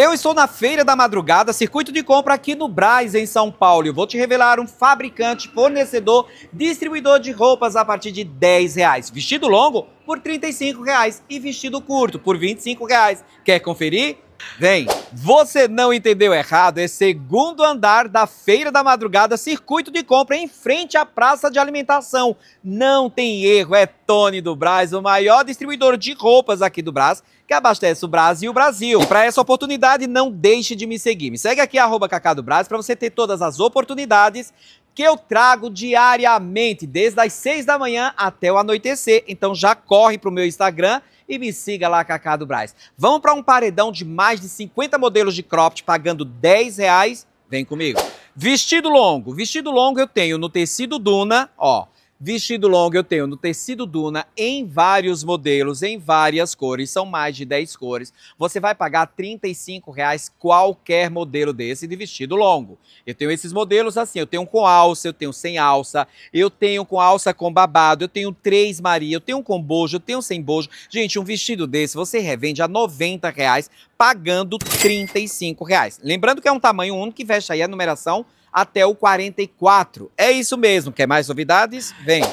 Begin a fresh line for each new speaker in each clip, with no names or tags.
Eu estou na Feira da Madrugada, circuito de compra aqui no Braz, em São Paulo. Eu vou te revelar um fabricante, fornecedor, distribuidor de roupas a partir de 10 reais. Vestido longo por 35 reais e vestido curto por 25 reais. Quer conferir? Vem, você não entendeu errado, é segundo andar da Feira da Madrugada, circuito de compra em frente à praça de alimentação. Não tem erro, é Tony do Brás, o maior distribuidor de roupas aqui do Brás, que abastece o Brás e o Brasil. Para essa oportunidade, não deixe de me seguir. Me segue aqui, arroba Cacá do Brás, para você ter todas as oportunidades que eu trago diariamente, desde as 6 da manhã até o anoitecer. Então já corre para o meu Instagram e me siga lá, Cacá do Braz. Vamos para um paredão de mais de 50 modelos de cropped pagando 10 reais? Vem comigo. Vestido longo. Vestido longo eu tenho no tecido Duna, ó, Vestido longo eu tenho no tecido Duna em vários modelos, em várias cores, são mais de 10 cores. Você vai pagar R$ reais qualquer modelo desse de vestido longo. Eu tenho esses modelos assim, eu tenho com alça, eu tenho sem alça, eu tenho com alça com babado, eu tenho três Maria, eu tenho com bojo, eu tenho sem bojo. Gente, um vestido desse você revende a R$ reais pagando R$ reais. Lembrando que é um tamanho único que veste aí a numeração até o 44. É isso mesmo. Quer mais novidades? Vem.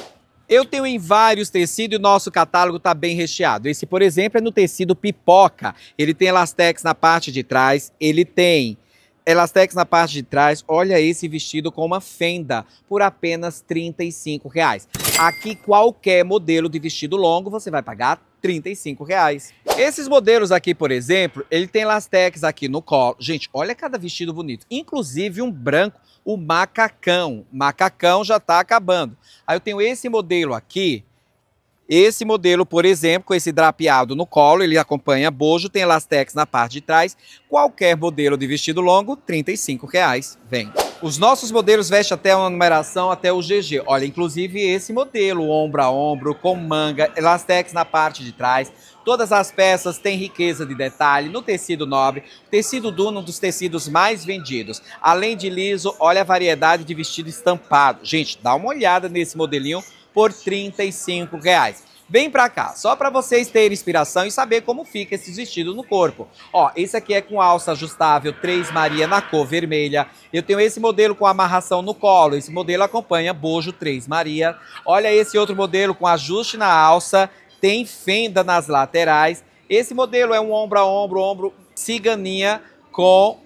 Eu tenho em vários tecidos e o nosso catálogo está bem recheado. Esse, por exemplo, é no tecido pipoca. Ele tem elastex na parte de trás, ele tem elastex na parte de trás. Olha esse vestido com uma fenda por apenas R$ 35. Reais. Aqui, qualquer modelo de vestido longo, você vai pagar R$ 35. Reais. Esses modelos aqui, por exemplo, ele tem lastex aqui no colo. Gente, olha cada vestido bonito. Inclusive um branco, o macacão. Macacão já tá acabando. Aí eu tenho esse modelo aqui. Esse modelo, por exemplo, com esse drapeado no colo, ele acompanha bojo, tem lastex na parte de trás. Qualquer modelo de vestido longo, R$ 35,00. Vem. Os nossos modelos vestem até uma numeração até o GG. Olha, inclusive esse modelo, ombro a ombro, com manga, elastex na parte de trás. Todas as peças têm riqueza de detalhe no tecido nobre. Tecido duno um dos tecidos mais vendidos. Além de liso, olha a variedade de vestido estampado. Gente, dá uma olhada nesse modelinho por R$ 35 Vem pra cá, só para vocês terem inspiração e saber como fica esse vestido no corpo. Ó, esse aqui é com alça ajustável 3 Maria na cor vermelha. Eu tenho esse modelo com amarração no colo. Esse modelo acompanha Bojo 3 Maria. Olha esse outro modelo com ajuste na alça, tem fenda nas laterais. Esse modelo é um ombro a ombro, ombro ciganinha com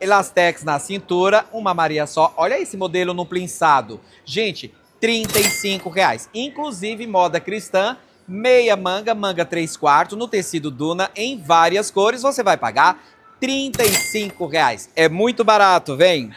elastex na cintura, uma Maria só. Olha esse modelo no plinçado. Gente, 35 reais. Inclusive moda cristã, meia manga, manga 3 quartos, no tecido Duna, em várias cores, você vai pagar 35 reais. É muito barato, vem!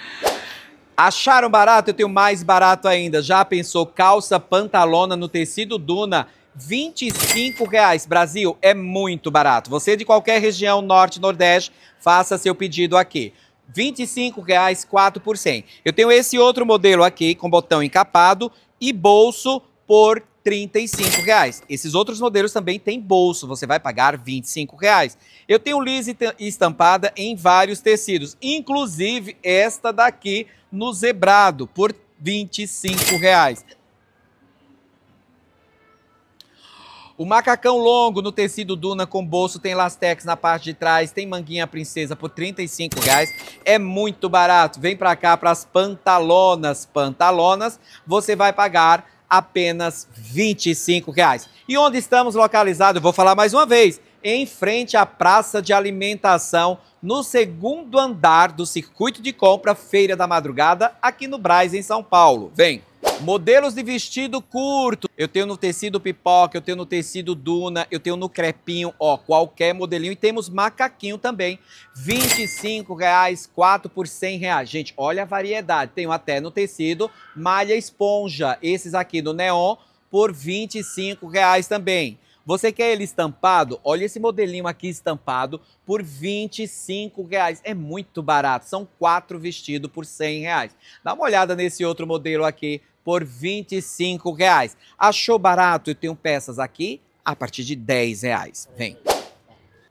Acharam barato? Eu tenho mais barato ainda. Já pensou calça pantalona no tecido Duna? 25 reais. Brasil, é muito barato. Você de qualquer região norte nordeste, faça seu pedido aqui. 25,00, 4 por 100. Eu tenho esse outro modelo aqui, com botão encapado e bolso por 35,00. Esses outros modelos também têm bolso, você vai pagar 25,00. Eu tenho lisa estampada em vários tecidos, inclusive esta daqui no zebrado, por 25,00. O macacão longo no tecido Duna com bolso, tem lastex na parte de trás, tem manguinha princesa por R$ reais. É muito barato. Vem para cá para as pantalonas. Pantalonas, você vai pagar apenas R$ reais. E onde estamos localizados? Eu vou falar mais uma vez. Em frente à praça de alimentação, no segundo andar do circuito de compra Feira da Madrugada, aqui no Braz, em São Paulo. Vem! Modelos de vestido curto. Eu tenho no tecido pipoca, eu tenho no tecido duna, eu tenho no crepinho, ó, qualquer modelinho. E temos macaquinho também. R$ 25,00, 4 por R$ reais. Gente, olha a variedade. Tenho até no tecido malha esponja. Esses aqui do neon por R$ 25,00 também. Você quer ele estampado? Olha esse modelinho aqui estampado por R$ 25. Reais. É muito barato, são quatro vestidos por R$ reais. Dá uma olhada nesse outro modelo aqui por R$ 25. Reais. Achou barato? Eu tenho peças aqui a partir de R$ reais. Vem!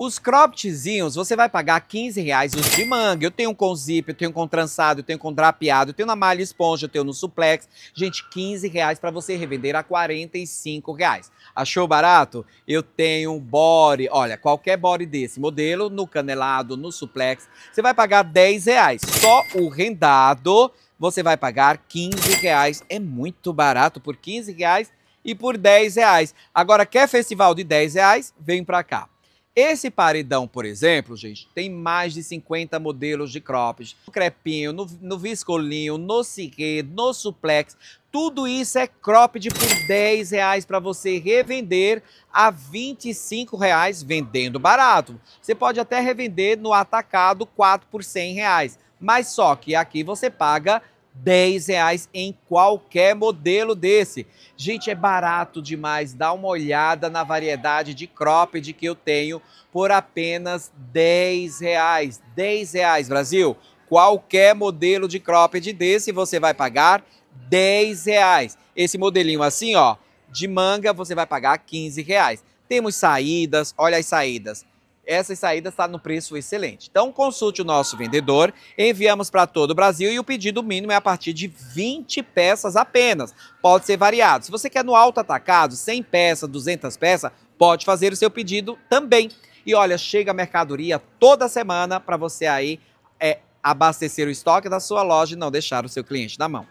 Os croppedzinhos, você vai pagar 15 reais os de manga. Eu tenho um com zip, eu tenho um com trançado, eu tenho um com drapeado, eu tenho na malha esponja, eu tenho no suplex. Gente, 15 reais para você revender a 45 reais. Achou barato? Eu tenho um body, olha, qualquer body desse modelo, no canelado, no suplex, você vai pagar 10 reais. Só o rendado, você vai pagar 15 reais. É muito barato por 15 reais e por 10 reais. Agora, quer festival de 10 reais? Vem para cá. Esse paredão, por exemplo, gente, tem mais de 50 modelos de crops. No crepinho, no, no viscolinho, no cigue, no suplex. Tudo isso é cropped por 10 reais para você revender a 25 reais vendendo barato. Você pode até revender no atacado 4 por 100 reais. Mas só que aqui você paga 10 reais em qualquer modelo desse. Gente, é barato demais. Dá uma olhada na variedade de cropped que eu tenho por apenas 10 reais. 10 reais, Brasil. Qualquer modelo de cropped desse você vai pagar 10 reais. Esse modelinho assim, ó, de manga, você vai pagar 15 reais. Temos saídas, olha as saídas essas saídas está no preço excelente. Então consulte o nosso vendedor, enviamos para todo o Brasil e o pedido mínimo é a partir de 20 peças apenas. Pode ser variado. Se você quer no alto atacado, 100 peças, 200 peças, pode fazer o seu pedido também. E olha, chega mercadoria toda semana para você aí é, abastecer o estoque da sua loja e não deixar o seu cliente na mão.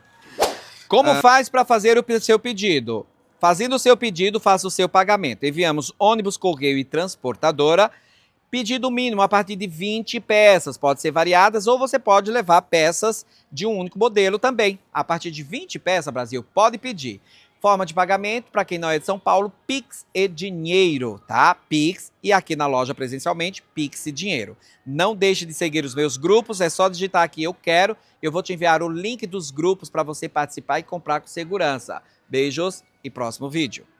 Como ah. faz para fazer o seu pedido? Fazendo o seu pedido, faça o seu pagamento. Enviamos ônibus, correio e transportadora. Pedido mínimo a partir de 20 peças, pode ser variadas ou você pode levar peças de um único modelo também. A partir de 20 peças, Brasil, pode pedir. Forma de pagamento, para quem não é de São Paulo, Pix e dinheiro, tá? Pix e aqui na loja presencialmente, Pix e dinheiro. Não deixe de seguir os meus grupos, é só digitar aqui eu quero, eu vou te enviar o link dos grupos para você participar e comprar com segurança. Beijos e próximo vídeo.